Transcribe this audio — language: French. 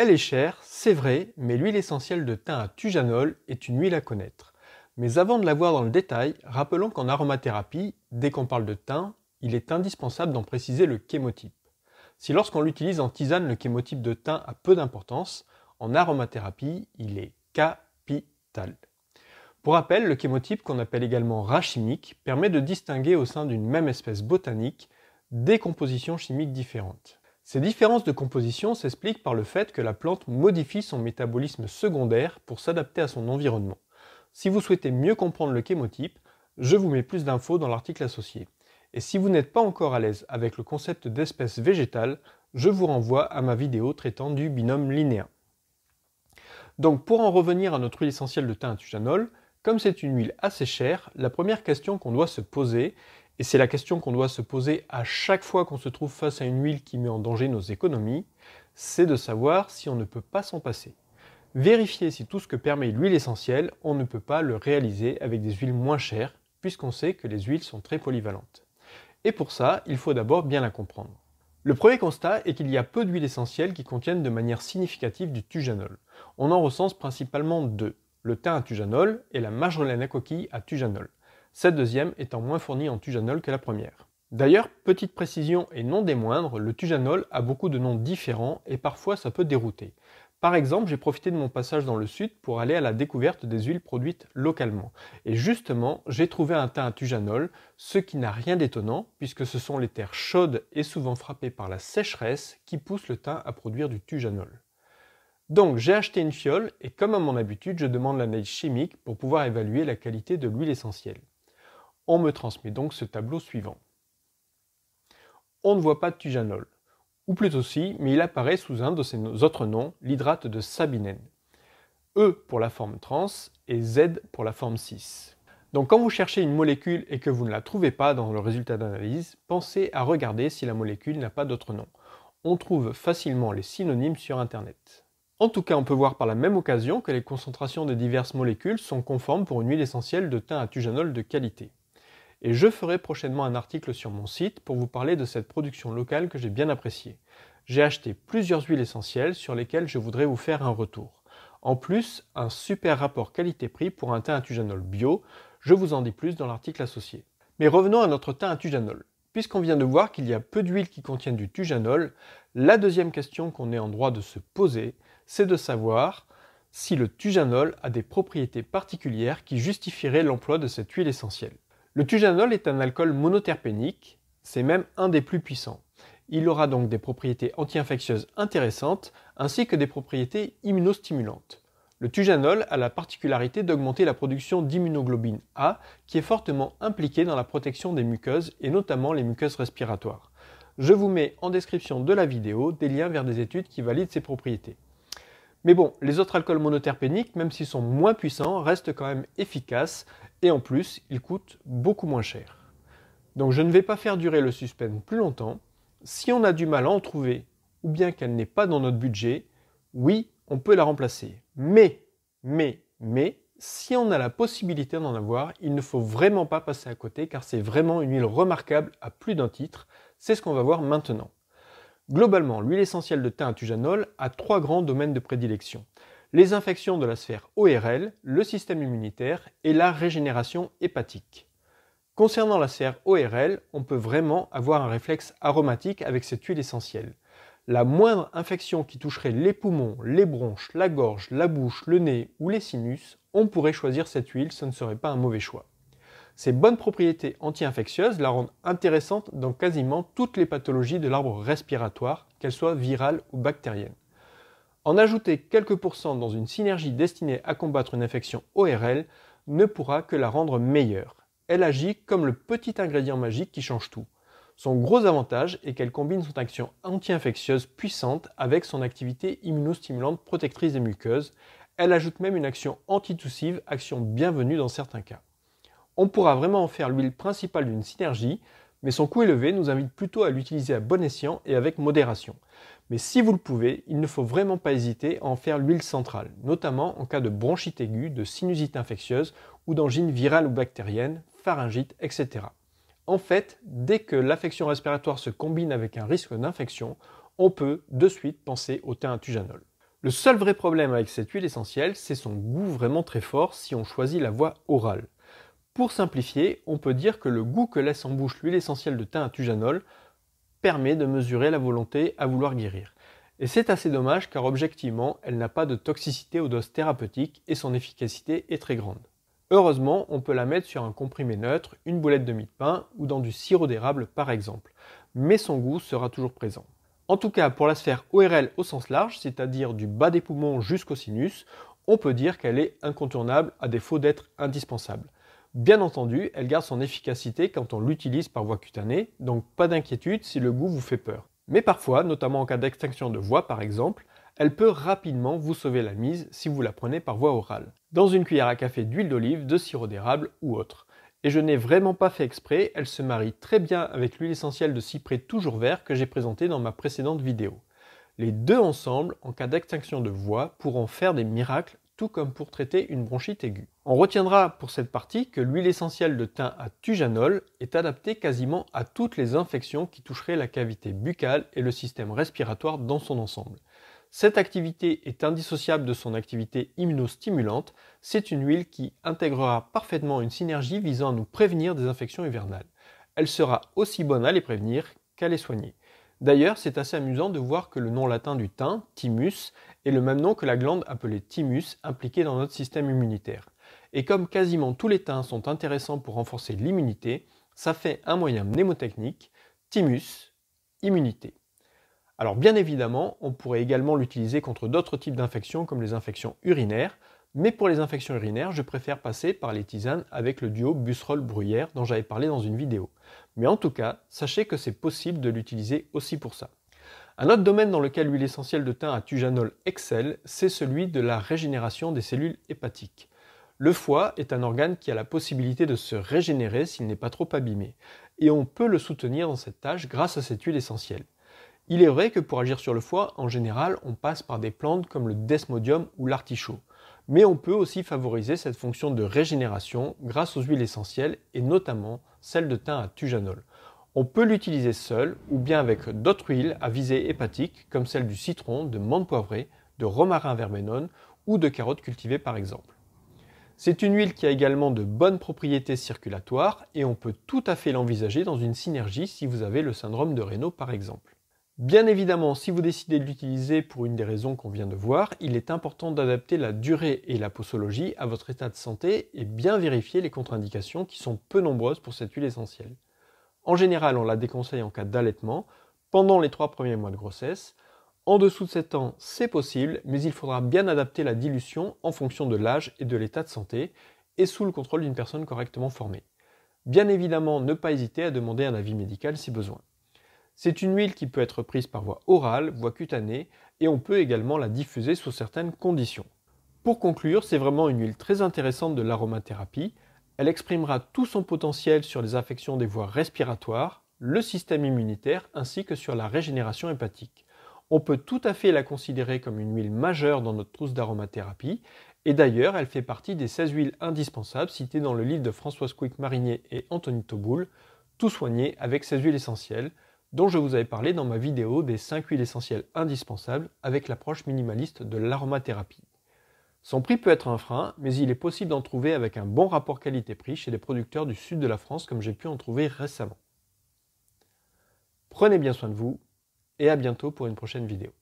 Elle est chère, c'est vrai, mais l'huile essentielle de thym à tujanol est une huile à connaître. Mais avant de la voir dans le détail, rappelons qu'en aromathérapie, dès qu'on parle de thym, il est indispensable d'en préciser le chémotype. Si lorsqu'on l'utilise en tisane, le chémotype de thym a peu d'importance, en aromathérapie, il est capital. Pour rappel, le chémotype, qu'on appelle également rachimique, permet de distinguer au sein d'une même espèce botanique des compositions chimiques différentes. Ces différences de composition s'expliquent par le fait que la plante modifie son métabolisme secondaire pour s'adapter à son environnement. Si vous souhaitez mieux comprendre le chémotype, je vous mets plus d'infos dans l'article associé. Et si vous n'êtes pas encore à l'aise avec le concept d'espèce végétale, je vous renvoie à ma vidéo traitant du binôme linéen. Donc pour en revenir à notre huile essentielle de thym à comme c'est une huile assez chère, la première question qu'on doit se poser et c'est la question qu'on doit se poser à chaque fois qu'on se trouve face à une huile qui met en danger nos économies, c'est de savoir si on ne peut pas s'en passer. Vérifier si tout ce que permet l'huile essentielle, on ne peut pas le réaliser avec des huiles moins chères, puisqu'on sait que les huiles sont très polyvalentes. Et pour ça, il faut d'abord bien la comprendre. Le premier constat est qu'il y a peu d'huiles essentielles qui contiennent de manière significative du tujanol. On en recense principalement deux, le thym à tujanol et la marjolaine à coquille à tujanol cette deuxième étant moins fournie en tujanol que la première. D'ailleurs, petite précision et non des moindres, le tujanol a beaucoup de noms différents et parfois ça peut dérouter. Par exemple, j'ai profité de mon passage dans le sud pour aller à la découverte des huiles produites localement. Et justement, j'ai trouvé un thym à tujanol, ce qui n'a rien d'étonnant puisque ce sont les terres chaudes et souvent frappées par la sécheresse qui poussent le thym à produire du tujanol. Donc j'ai acheté une fiole et comme à mon habitude, je demande l'analyse chimique pour pouvoir évaluer la qualité de l'huile essentielle. On me transmet donc ce tableau suivant. On ne voit pas de tujanol, ou plutôt si, mais il apparaît sous un de ses autres noms, l'hydrate de sabinène. E pour la forme trans et Z pour la forme cis. Donc quand vous cherchez une molécule et que vous ne la trouvez pas dans le résultat d'analyse, pensez à regarder si la molécule n'a pas d'autre nom. On trouve facilement les synonymes sur Internet. En tout cas, on peut voir par la même occasion que les concentrations de diverses molécules sont conformes pour une huile essentielle de teint à tujanol de qualité et je ferai prochainement un article sur mon site pour vous parler de cette production locale que j'ai bien appréciée. J'ai acheté plusieurs huiles essentielles sur lesquelles je voudrais vous faire un retour. En plus, un super rapport qualité-prix pour un à tujanol bio, je vous en dis plus dans l'article associé. Mais revenons à notre teint à tujanol. Puisqu'on vient de voir qu'il y a peu d'huiles qui contiennent du tujanol, la deuxième question qu'on est en droit de se poser, c'est de savoir si le tujanol a des propriétés particulières qui justifieraient l'emploi de cette huile essentielle. Le tujanol est un alcool monoterpénique, c'est même un des plus puissants. Il aura donc des propriétés anti-infectieuses intéressantes ainsi que des propriétés immunostimulantes. Le tujanol a la particularité d'augmenter la production d'immunoglobine A qui est fortement impliquée dans la protection des muqueuses et notamment les muqueuses respiratoires. Je vous mets en description de la vidéo des liens vers des études qui valident ces propriétés. Mais bon, les autres alcools monoterpéniques, même s'ils sont moins puissants, restent quand même efficaces et en plus, ils coûtent beaucoup moins cher. Donc je ne vais pas faire durer le suspense plus longtemps. Si on a du mal à en trouver, ou bien qu'elle n'est pas dans notre budget, oui, on peut la remplacer. Mais, mais, mais, si on a la possibilité d'en avoir, il ne faut vraiment pas passer à côté car c'est vraiment une huile remarquable à plus d'un titre. C'est ce qu'on va voir maintenant. Globalement, l'huile essentielle de thym à tujanol a trois grands domaines de prédilection. Les infections de la sphère ORL, le système immunitaire et la régénération hépatique. Concernant la sphère ORL, on peut vraiment avoir un réflexe aromatique avec cette huile essentielle. La moindre infection qui toucherait les poumons, les bronches, la gorge, la bouche, le nez ou les sinus, on pourrait choisir cette huile, ce ne serait pas un mauvais choix. Ses bonnes propriétés anti-infectieuses la rendent intéressante dans quasiment toutes les pathologies de l'arbre respiratoire, qu'elles soient virales ou bactériennes. En ajouter quelques pourcents dans une synergie destinée à combattre une infection ORL ne pourra que la rendre meilleure. Elle agit comme le petit ingrédient magique qui change tout. Son gros avantage est qu'elle combine son action anti-infectieuse puissante avec son activité immunostimulante protectrice des muqueuses. Elle ajoute même une action antitoussive, action bienvenue dans certains cas. On pourra vraiment en faire l'huile principale d'une synergie, mais son coût élevé nous invite plutôt à l'utiliser à bon escient et avec modération. Mais si vous le pouvez, il ne faut vraiment pas hésiter à en faire l'huile centrale, notamment en cas de bronchite aiguë, de sinusite infectieuse ou d'angine virale ou bactérienne, pharyngite, etc. En fait, dès que l'affection respiratoire se combine avec un risque d'infection, on peut de suite penser au thym Le seul vrai problème avec cette huile essentielle, c'est son goût vraiment très fort si on choisit la voie orale. Pour simplifier, on peut dire que le goût que laisse en bouche l'huile essentielle de thym à tujanol permet de mesurer la volonté à vouloir guérir. Et c'est assez dommage car objectivement, elle n'a pas de toxicité aux doses thérapeutiques et son efficacité est très grande. Heureusement, on peut la mettre sur un comprimé neutre, une boulette de mie de pain ou dans du sirop d'érable par exemple, mais son goût sera toujours présent. En tout cas, pour la sphère ORL au sens large, c'est-à-dire du bas des poumons jusqu'au sinus, on peut dire qu'elle est incontournable à défaut d'être indispensable. Bien entendu, elle garde son efficacité quand on l'utilise par voie cutanée, donc pas d'inquiétude si le goût vous fait peur. Mais parfois, notamment en cas d'extinction de voix par exemple, elle peut rapidement vous sauver la mise si vous la prenez par voie orale. Dans une cuillère à café d'huile d'olive, de sirop d'érable ou autre. Et je n'ai vraiment pas fait exprès, elle se marie très bien avec l'huile essentielle de cyprès toujours vert que j'ai présentée dans ma précédente vidéo. Les deux ensemble, en cas d'extinction de voix, pourront faire des miracles tout comme pour traiter une bronchite aiguë. On retiendra pour cette partie que l'huile essentielle de thym à tujanol est adaptée quasiment à toutes les infections qui toucheraient la cavité buccale et le système respiratoire dans son ensemble. Cette activité est indissociable de son activité immunostimulante. C'est une huile qui intégrera parfaitement une synergie visant à nous prévenir des infections hivernales. Elle sera aussi bonne à les prévenir qu'à les soigner. D'ailleurs, c'est assez amusant de voir que le nom latin du thym, thymus, est le même nom que la glande appelée thymus impliquée dans notre système immunitaire. Et comme quasiment tous les thym sont intéressants pour renforcer l'immunité, ça fait un moyen mnémotechnique, thymus, immunité. Alors bien évidemment, on pourrait également l'utiliser contre d'autres types d'infections comme les infections urinaires, mais pour les infections urinaires, je préfère passer par les tisanes avec le duo Busserol-Bruyère dont j'avais parlé dans une vidéo. Mais en tout cas, sachez que c'est possible de l'utiliser aussi pour ça. Un autre domaine dans lequel l'huile essentielle de thym à tujanol excelle, c'est celui de la régénération des cellules hépatiques. Le foie est un organe qui a la possibilité de se régénérer s'il n'est pas trop abîmé, et on peut le soutenir dans cette tâche grâce à cette huile essentielle. Il est vrai que pour agir sur le foie, en général, on passe par des plantes comme le desmodium ou l'artichaut mais on peut aussi favoriser cette fonction de régénération grâce aux huiles essentielles et notamment celle de thym à tujanol. On peut l'utiliser seul ou bien avec d'autres huiles à visée hépatique comme celle du citron, de menthe poivrée, de romarin verbenone ou de carottes cultivées par exemple. C'est une huile qui a également de bonnes propriétés circulatoires et on peut tout à fait l'envisager dans une synergie si vous avez le syndrome de Raynaud par exemple. Bien évidemment, si vous décidez de l'utiliser pour une des raisons qu'on vient de voir, il est important d'adapter la durée et la posologie à votre état de santé et bien vérifier les contre-indications qui sont peu nombreuses pour cette huile essentielle. En général, on la déconseille en cas d'allaitement, pendant les trois premiers mois de grossesse. En dessous de 7 ans, c'est possible, mais il faudra bien adapter la dilution en fonction de l'âge et de l'état de santé, et sous le contrôle d'une personne correctement formée. Bien évidemment, ne pas hésiter à demander un avis médical si besoin. C'est une huile qui peut être prise par voie orale, voie cutanée, et on peut également la diffuser sous certaines conditions. Pour conclure, c'est vraiment une huile très intéressante de l'aromathérapie. Elle exprimera tout son potentiel sur les affections des voies respiratoires, le système immunitaire ainsi que sur la régénération hépatique. On peut tout à fait la considérer comme une huile majeure dans notre trousse d'aromathérapie, et d'ailleurs elle fait partie des 16 huiles indispensables citées dans le livre de Françoise Quick-Marinier et Anthony Toboul, Tout soigner avec 16 huiles essentielles, dont je vous avais parlé dans ma vidéo des 5 huiles essentielles indispensables avec l'approche minimaliste de l'aromathérapie. Son prix peut être un frein, mais il est possible d'en trouver avec un bon rapport qualité-prix chez les producteurs du sud de la France comme j'ai pu en trouver récemment. Prenez bien soin de vous et à bientôt pour une prochaine vidéo.